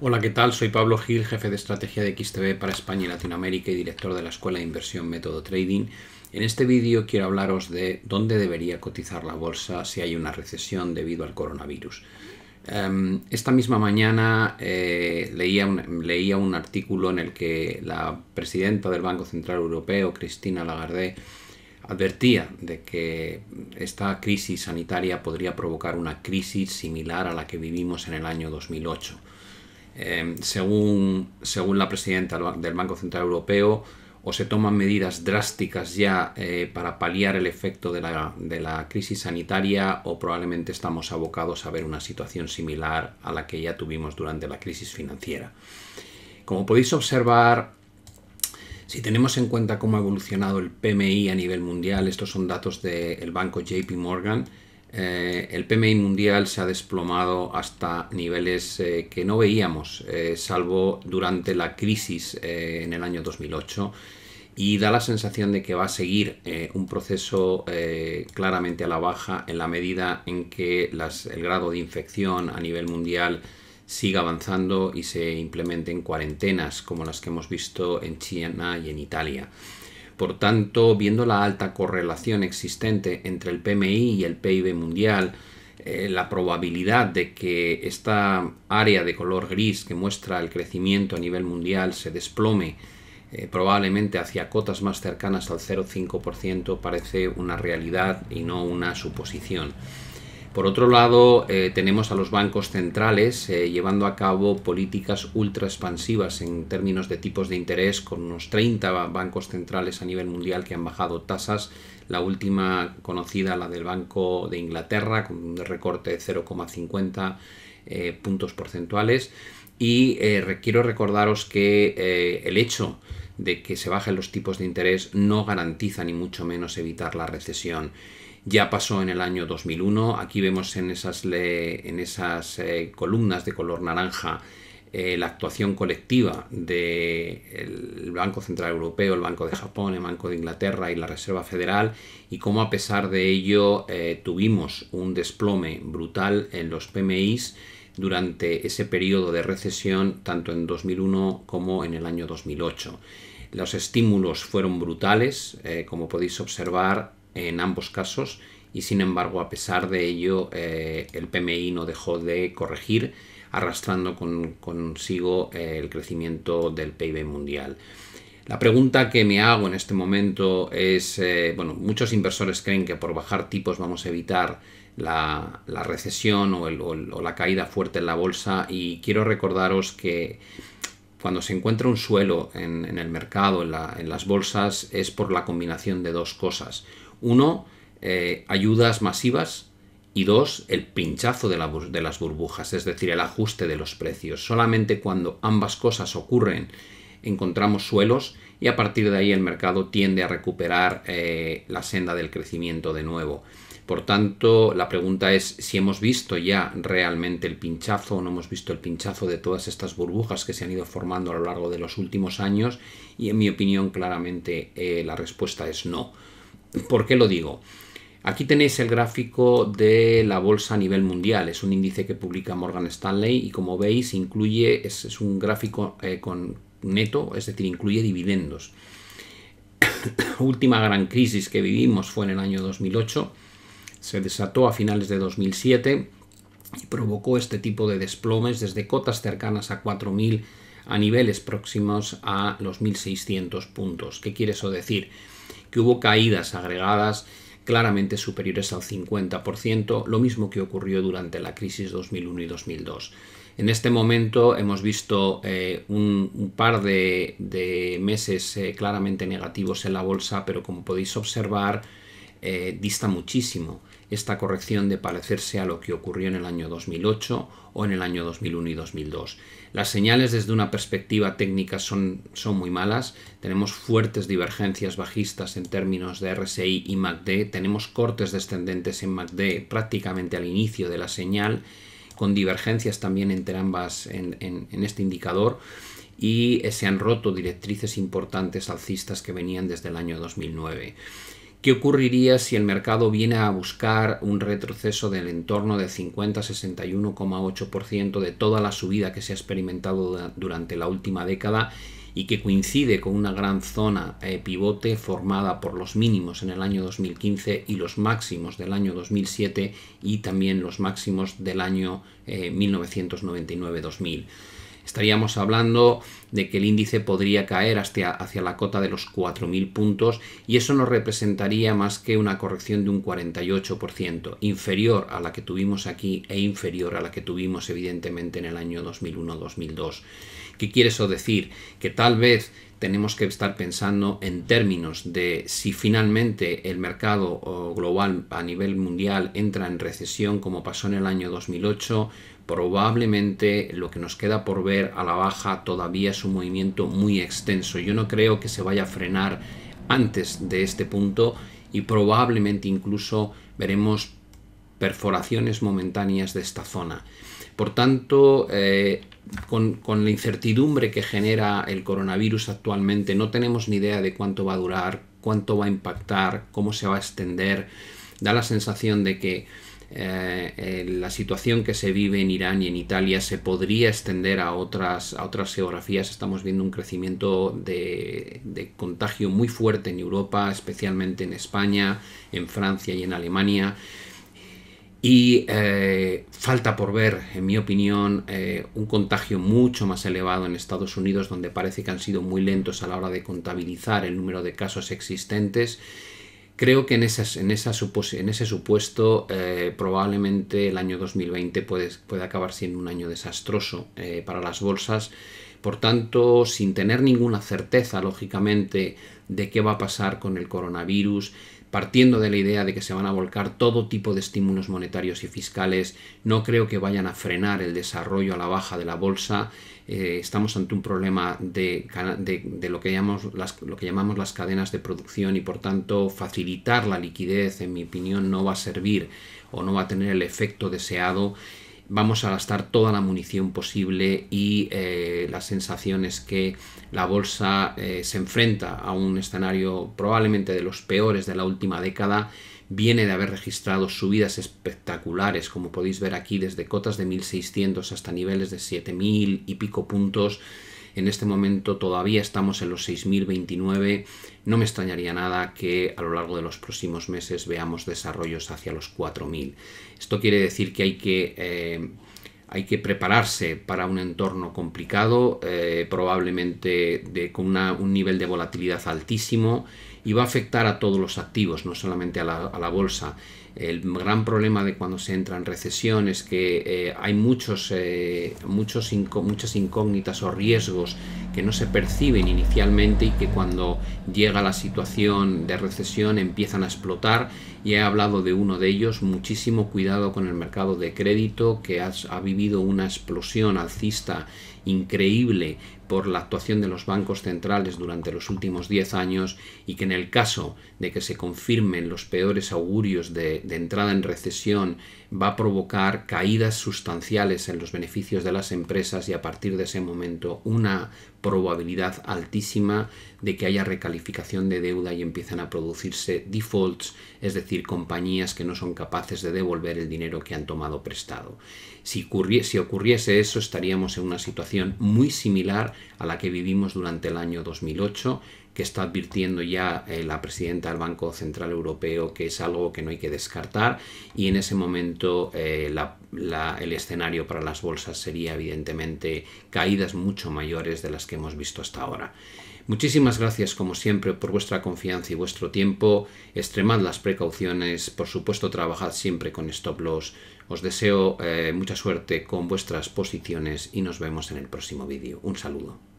Hola, ¿qué tal? Soy Pablo Gil, jefe de estrategia de XTB para España y Latinoamérica y director de la Escuela de Inversión Método Trading. En este vídeo quiero hablaros de dónde debería cotizar la bolsa si hay una recesión debido al coronavirus. Em, esta misma mañana eh, leía, un, leía un artículo en el que la presidenta del Banco Central Europeo, Cristina Lagarde, advertía de que esta crisis sanitaria podría provocar una crisis similar a la que vivimos en el año 2008 Em, según, la presidenta del Banco Central Europeo, o se toman medidas drásticas ya eh, para paliar el efecto de la, crisis sanitaria o probablemente estamos abocados a ver una situación similar a la que ya tuvimos durante la crisis financiera. Como podéis observar, si tenemos en cuenta cómo ha evolucionado el PMI a nivel mundial, estos son datos del banco JP Morgan, eh, el PMI mundial se ha desplomado hasta niveles eh, que no veíamos, eh, salvo durante la crisis en el año 2008, y da la sensación de que va a seguir un proceso claramente a la baja en la medida en que el grado de infección a nivel mundial siga avanzando y se implementen cuarentenas como las que hemos visto en China y en Italia. Por tanto, viendo la alta correlación existente entre el PMI y el PIB mundial, eh, la probabilidad de que esta área de color gris que muestra el crecimiento a nivel mundial se desplome eh, probablemente hacia cotas más cercanas al 0,5% parece una realidad y no una suposición. Por otro lado, eh, tenemos a los bancos centrales eh, llevando a cabo políticas ultra expansivas en términos de tipos de interés, con unos 30 bancos centrales a nivel mundial que han bajado tasas. La última conocida, la del Banco de Inglaterra, con un recorte de 0,50 eh, puntos porcentuales. Y quiero recordaros que el hecho de que se bajen los tipos de interés no garantiza ni mucho menos evitar la recesión ya pasó en el año 2001. Aquí vemos en esas, en esas eh, columnas de color naranja eh, la actuación colectiva del Banco Central Europeo, el Banco de Japón, el Banco de Inglaterra y la Reserva Federal y cómo a pesar de ello eh, tuvimos un desplome brutal en los PMIs durante ese periodo de recesión tanto en 2001 como en el año 2008. Los estímulos fueron brutales, como podéis observar, en ambos casos y sin embargo a pesar de ello eh, el PMI no dejó de corregir arrastrando consigo eh, el crecimiento del PIB mundial. La pregunta que me hago en este momento es, eh, bueno, muchos inversores creen que por bajar tipos vamos a evitar la, recesión o, la caída fuerte en la bolsa y quiero recordaros que cuando se encuentra un suelo en, el mercado, en, las bolsas, es por la combinación de dos cosas. Uno, eh, ayudas masivas y dos, el pinchazo de, las burbujas, es decir, el ajuste de los precios. Solamente cuando ambas cosas ocurren encontramos suelos y a partir de ahí el mercado tiende a recuperar eh, la senda del crecimiento de nuevo. Por tanto, la pregunta es si hemos visto ya realmente el pinchazo o no hemos visto el pinchazo de todas estas burbujas que se han ido formando a lo largo de los últimos años y en mi opinión claramente eh, la respuesta es no. ¿Por qué lo digo? Aquí tenéis el gráfico de la bolsa a nivel mundial. Es un índice que publica Morgan Stanley y como veis incluye, es, un gráfico eh, con neto, es decir, incluye dividendos. la última gran crisis que vivimos fue en el año 2008. Se desató a finales de 2007 y provocó este tipo de desplomes desde cotas cercanas a 4.000 a niveles próximos a los 1.600 puntos. ¿Qué quiere eso decir? que hubo caídas agregadas claramente superiores al 50%, lo mismo que ocurrió durante la crisis 2001 y 2002. En este momento hemos visto eh, un, par de, meses eh, claramente negativos en la bolsa, pero como podéis observar, eh, dista muchísimo esta corrección de parecerse a lo que ocurrió en el año 2008 o en el año 2001 y 2002. Las señales desde una perspectiva técnica son, son muy malas, tenemos fuertes divergencias bajistas en términos de RSI y MACD, tenemos cortes descendentes en MACD prácticamente al inicio de la señal, con divergencias también entre ambas en este indicador y eh, se han roto directrices importantes alcistas que venían desde el año 2009. ¿Qué ocurriría si el mercado viene a buscar un retroceso del entorno de 50-61,8% de toda la subida que se ha experimentado durante la última década y que coincide con una gran zona eh, pivote formada por los mínimos en el año 2015 y los máximos del año 2007 y también los máximos del año 1999-2000? Eh, estaríamos hablando de que el índice podría caer hasta, hacia la cota de los 4.000 puntos y eso no representaría más que una corrección de un 48%, inferior a la que tuvimos aquí e inferior a la que tuvimos evidentemente en el año 2001-2002. ¿Qué quiere eso decir? Que tal vez tenemos que estar pensando en términos de si finalmente el mercado oh, global a nivel mundial entra en recesión como pasó en el año 2008, probablemente lo que nos queda por ver a la baja todavía es un movimiento muy extenso. Yo no creo que se vaya a frenar antes de este punto y probablemente incluso veremos perforaciones momentáneas de esta zona. Por tanto, eh, con, la incertidumbre que genera el coronavirus actualmente, no tenemos ni idea de cuánto va a durar, cuánto va a impactar, cómo se va a extender. Da la sensación de que eh, eh, la situación que se vive en Irán y en Italia se podría extender a otras, a otras geografías. Estamos viendo un crecimiento de, contagio muy fuerte en Europa, especialmente en España, en Francia y en Alemania. Y eh, falta por ver, en mi opinión, un contagio mucho más elevado en Estados Unidos, donde parece que han sido muy lentos a la hora de contabilizar el número de casos existentes Creo que en, esas, en, esa en ese supuesto eh, probablemente el año 2020 puede, puede, acabar siendo un año desastroso eh, para las bolsas. Por tanto, sin tener ninguna certeza, lógicamente, de qué va a pasar con el coronavirus, partiendo de la idea de que se van a volcar todo tipo de estímulos monetarios y fiscales, no creo que vayan a frenar el desarrollo a la baja de la bolsa. Eh, estamos ante un problema de, lo que llamamos las cadenas de producción y por tanto facilitar la liquidez, en mi opinión, no va a servir o no va a tener el efecto deseado vamos a gastar toda la munición posible y eh, la sensación es que la bolsa eh, se enfrenta a un escenario probablemente de los peores de la última década. Viene de haber registrado subidas espectaculares, como podéis ver aquí, desde cotas de 1.600 hasta niveles de 7.000 y pico puntos en este momento todavía estamos en los 6.029. No me extrañaría nada que a lo largo de los próximos meses veamos desarrollos hacia los 4.000. Esto quiere decir que hay que... Eh, hay que prepararse para un entorno complicado, eh, probablemente de, con un nivel de volatilidad altísimo y va a afectar a todos los activos, no solamente a la bolsa. El gran problema de cuando se entra en recesión es que eh, hay muchos, eh, muchos muchas incógnitas o riesgos que no se perciben inicialmente y que cuando llega la situación de recesión empiezan a explotar y he hablado de uno de ellos, muchísimo cuidado con el mercado de crédito que ha vivido una explosión alcista increíble por la actuación de los bancos centrales durante los últimos 10 años y que en el caso de que se confirmen los peores augurios de, entrada en recesión va a provocar caídas sustanciales en los beneficios de las empresas y a partir de ese momento una probabilidad altísima de que haya recalificación de deuda y empiecen a producirse defaults, es decir, compañías que no son capaces de devolver el dinero que han tomado prestado. si ocurriese eso estaríamos en una situación muy similar a la que vivimos durante el año 2008, que está advirtiendo ya eh, la presidenta del Banco Central Europeo que es algo que no hay que descartar y en ese momento eh, el escenario para las bolsas sería evidentemente caídas mucho mayores de las que hemos visto hasta ahora. Muchísimas gracias como siempre por vuestra confianza y vuestro tiempo. Extremad las precauciones, por supuesto trabajad siempre con stop loss os deseo eh, mucha suerte con vuestras posiciones y nos vemos en el próximo vídeo. Un saludo.